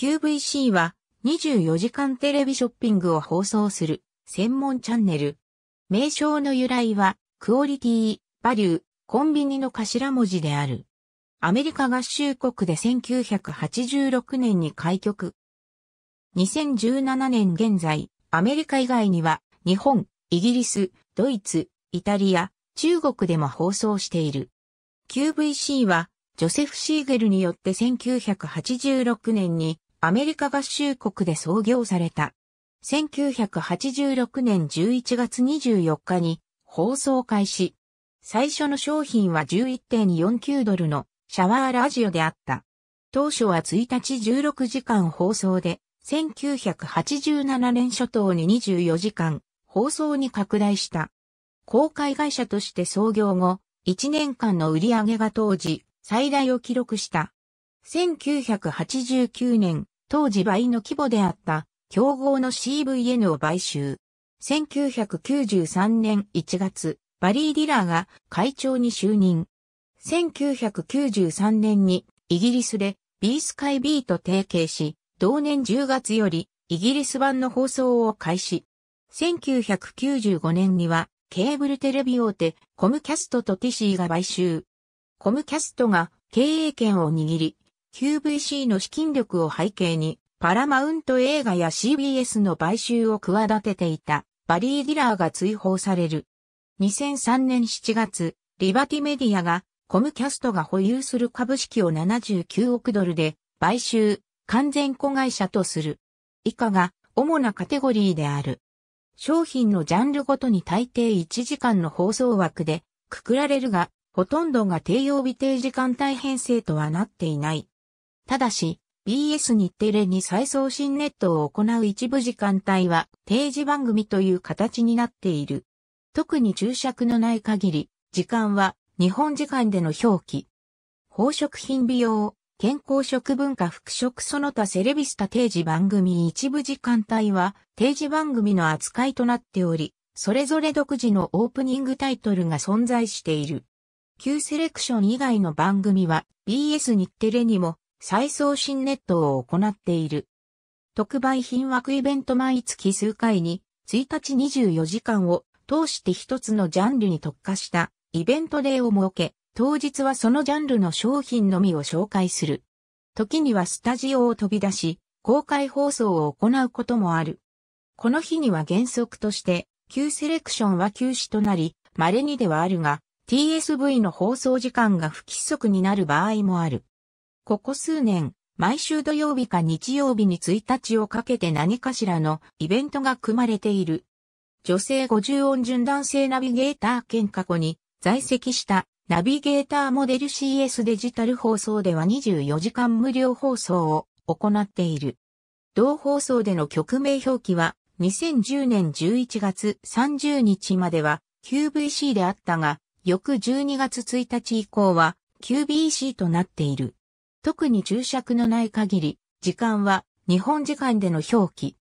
QVC は24時間テレビショッピングを放送する専門チャンネル。名称の由来はクオリティ、バリュー、コンビニの頭文字である。アメリカ合衆国で1986年に開局。2017年現在、アメリカ以外には日本、イギリス、ドイツ、イタリア、中国でも放送している。QVC はジョセフ・シーゲルによって1986年にアメリカ合衆国で創業された。1986年11月24日に放送開始。最初の商品は11.49ドルのシャワーラジオであった。当初は1日16時間放送で、1987年初頭に24時間放送に拡大した。公開会社として創業後、1年間の売り上げが当時最大を記録した。1989年、当時倍の規模であった競合の CVN を買収。1993年1月、バリー・ディラーが会長に就任。1993年にイギリスで B スカイ B と提携し、同年10月よりイギリス版の放送を開始。1995年にはケーブルテレビ大手コムキャストとティシーが買収。コムキャストが経営権を握り、QVC の資金力を背景に、パラマウント映画や CBS の買収を企てていたバリー・ディラーが追放される。2003年7月、リバティメディアがコムキャストが保有する株式を79億ドルで買収、完全子会社とする。以下が主なカテゴリーである。商品のジャンルごとに大抵1時間の放送枠でくくられるが、ほとんどが低曜日定時間帯編成とはなっていない。ただし、BS 日テレに再送信ネットを行う一部時間帯は定時番組という形になっている。特に注釈のない限り、時間は日本時間での表記。宝飾品美容、健康食文化復職その他セレビスタ定時番組一部時間帯は定時番組の扱いとなっており、それぞれ独自のオープニングタイトルが存在している。旧セレクション以外の番組は BS 日テレにも再送信ネットを行っている。特売品枠イベント毎月数回に、1日24時間を通して一つのジャンルに特化したイベントデーを設け、当日はそのジャンルの商品のみを紹介する。時にはスタジオを飛び出し、公開放送を行うこともある。この日には原則として、旧セレクションは休止となり、稀にではあるが、TSV の放送時間が不規則になる場合もある。ここ数年、毎週土曜日か日曜日に1日をかけて何かしらのイベントが組まれている。女性50音順男性ナビゲーター兼過去に在籍したナビゲーターモデル CS デジタル放送では24時間無料放送を行っている。同放送での曲名表記は2010年11月30日までは QVC であったが、翌12月1日以降は QBC となっている。特に注釈のない限り、時間は日本時間での表記。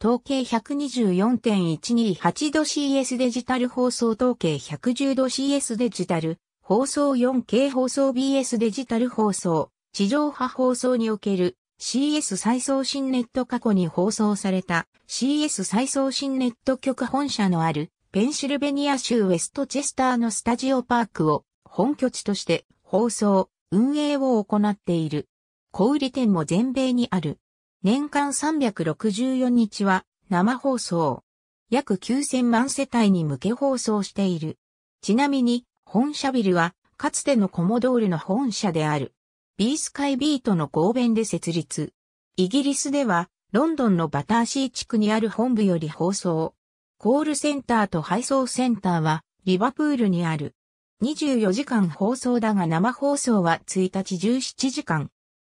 統計1 2 4 1 2 8度 c s デジタル放送統計1 1 0度 c s デジタル放送 4K 放送 BS デジタル放送地上波放送における CS 再送信ネット過去に放送された CS 再送信ネット局本社のあるペンシルベニア州ウェストチェスターのスタジオパークを本拠地として放送、運営を行っている。小売店も全米にある。年間364日は生放送。約9000万世帯に向け放送している。ちなみに、本社ビルは、かつてのコモドールの本社である。B スカイビートの合弁で設立。イギリスでは、ロンドンのバターシー地区にある本部より放送。コールセンターと配送センターは、リバプールにある。24時間放送だが生放送は1日17時間。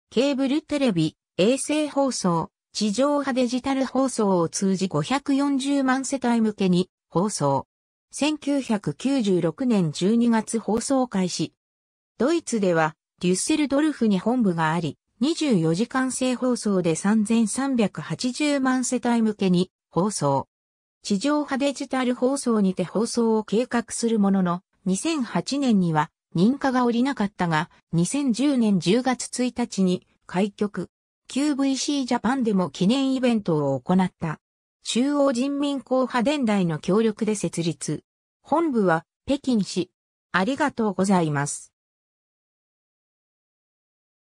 ケーブルテレビ、衛星放送、地上波デジタル放送を通じ540万世帯向けに放送。1996年12月放送開始。ドイツでは、デュッセルドルフに本部があり、24時間制放送で3380万世帯向けに放送。地上波デジタル放送にて放送を計画するものの、2008年には認可が下りなかったが、2010年10月1日に開局。QVC ジャパンでも記念イベントを行った。中央人民公派伝来の協力で設立。本部は北京市。ありがとうございます。